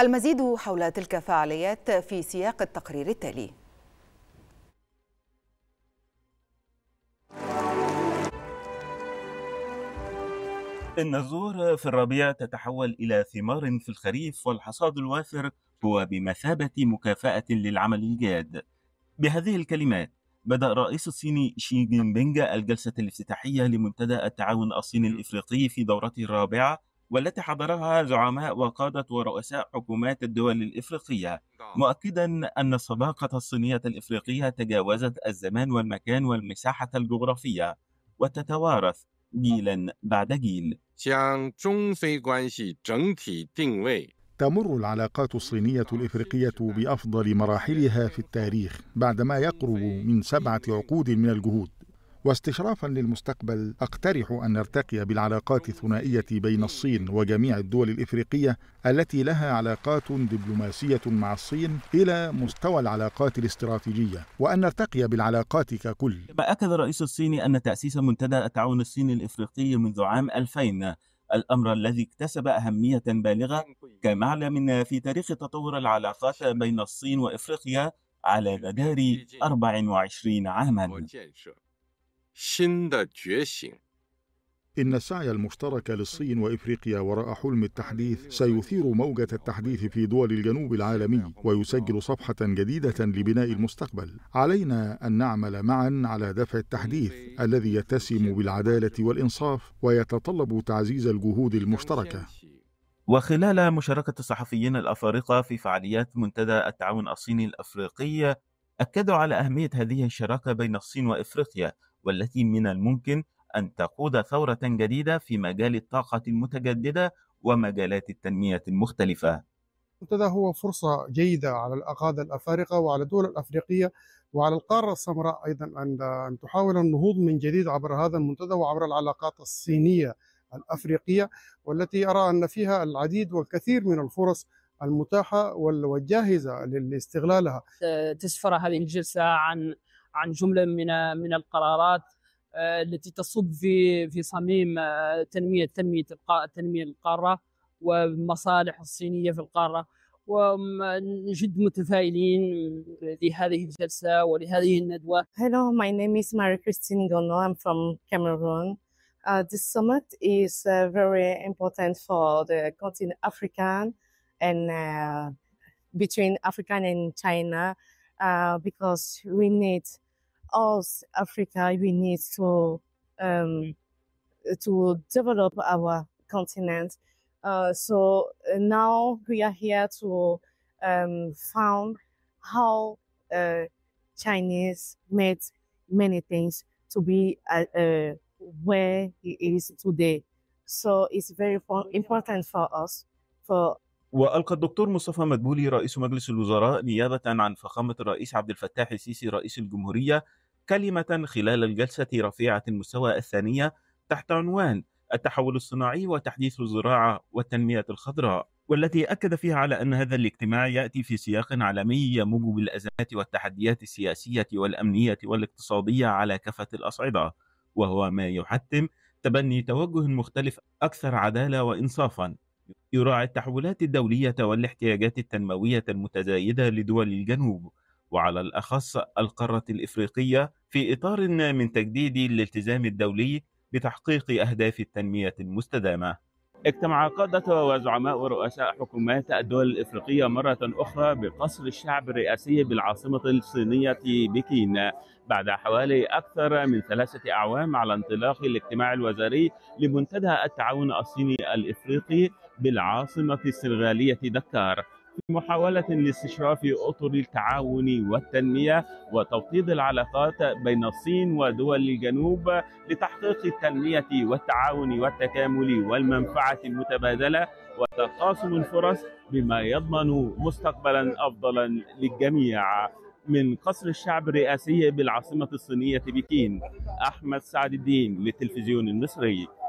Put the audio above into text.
المزيد حول تلك الفعاليات في سياق التقرير التالي إن الزهور في الربيع تتحول إلى ثمار في الخريف والحصاد الوافر هو بمثابة مكافأة للعمل الجاد بهذه الكلمات بدأ الرئيس الصيني شي جين بينج الجلسة الافتتاحية لمنتدى التعاون الصيني الإفريقي في دورته الرابعة والتي حضرها زعماء وقادة ورؤساء حكومات الدول الإفريقية نعم. مؤكدا أن الصداقة الصينية الإفريقية تجاوزت الزمان والمكان والمساحة الجغرافية وتتوارث جيلا بعد جيل تمر العلاقات الصينية الإفريقية بأفضل مراحلها في التاريخ بعدما يقرب من سبعة عقود من الجهود واستشرافا للمستقبل اقترح ان نرتقي بالعلاقات الثنائيه بين الصين وجميع الدول الافريقيه التي لها علاقات دبلوماسيه مع الصين الى مستوى العلاقات الاستراتيجيه وان نرتقي بالعلاقات ككل. اكد الرئيس الصيني ان تاسيس منتدى التعاون الصيني الافريقي منذ عام 2000 الأمر الذي اكتسب أهمية بالغة كمعلم في تاريخ تطور العلاقات بين الصين وإفريقيا على مدار 24 عاما إن السعي المشترك للصين وإفريقيا وراء حلم التحديث سيثير موجة التحديث في دول الجنوب العالمي ويسجل صفحة جديدة لبناء المستقبل. علينا أن نعمل معا على دفع التحديث الذي يتسم بالعدالة والإنصاف ويتطلب تعزيز الجهود المشتركة. وخلال مشاركة الصحفيين الأفارقة في فعاليات منتدى التعاون الصيني الأفريقي أكدوا على أهمية هذه الشراكة بين الصين وإفريقيا والتي من الممكن أن تقود ثورة جديدة في مجال الطاقة المتجددة ومجالات التنمية المختلفة المنتدى هو فرصة جيدة على الأقادة الأفارقة وعلى الدول الأفريقية وعلى القارة السمراء أيضا أن تحاول النهوض من جديد عبر هذا المنتدى وعبر العلاقات الصينية الأفريقية والتي أرى أن فيها العديد والكثير من الفرص المتاحة والجاهزة لاستغلالها أه، تسفر هذه الجلسة عن عن جمله من من القرارات التي تصب في في صميم تنميه تنميه تنميه القاره والمصالح الصينيه في القاره ونجد متفائلين لهذه الجلسه ولهذه الندوه. Hello, my name is Marie-Christine Gono. I'm from Cameroon. Uh, this summit is uh, very important for the continent African and uh, between African and China. uh, because we need all Africa. We need to um, mm. to develop our continent. Uh, so uh, now we are here to um, found how uh, Chinese made many things to be uh, uh where it is today. So it's very important for us for وألقى الدكتور مصطفى مدبولي رئيس مجلس الوزراء نيابة عن فخامة الرئيس عبد الفتاح السيسي رئيس الجمهورية كلمة خلال الجلسة رفيعة المستوى الثانية تحت عنوان التحول الصناعي وتحديث الزراعة والتنمية الخضراء والتي أكد فيها على أن هذا الاجتماع يأتي في سياق عالمي يموج بالأزمات والتحديات السياسية والأمنية والاقتصادية على كافة الأصعدة وهو ما يحتم تبني توجه مختلف أكثر عدالة وإنصافا يراعي التحولات الدولية والاحتياجات التنموية المتزايدة لدول الجنوب وعلى الأخص القارة الإفريقية في إطار من تجديد الالتزام الدولي بتحقيق أهداف التنمية المستدامة. اجتمع قادة وزعماء ورؤساء حكومات الدول الإفريقية مرة أخرى بقصر الشعب الرئاسي بالعاصمة الصينية بكين بعد حوالي أكثر من ثلاثة أعوام على انطلاق الاجتماع الوزاري لمنتدى التعاون الصيني الإفريقي بالعاصمة السنغالية دكار في محاولة لاستشراف أطر التعاون والتنمية وتوطيد العلاقات بين الصين ودول الجنوب لتحقيق التنمية والتعاون والتكامل والمنفعة المتبادلة وتقاسم الفرص بما يضمن مستقبلا أفضلا للجميع من قصر الشعب الرئاسي بالعاصمة الصينية بكين أحمد سعد الدين للتلفزيون المصري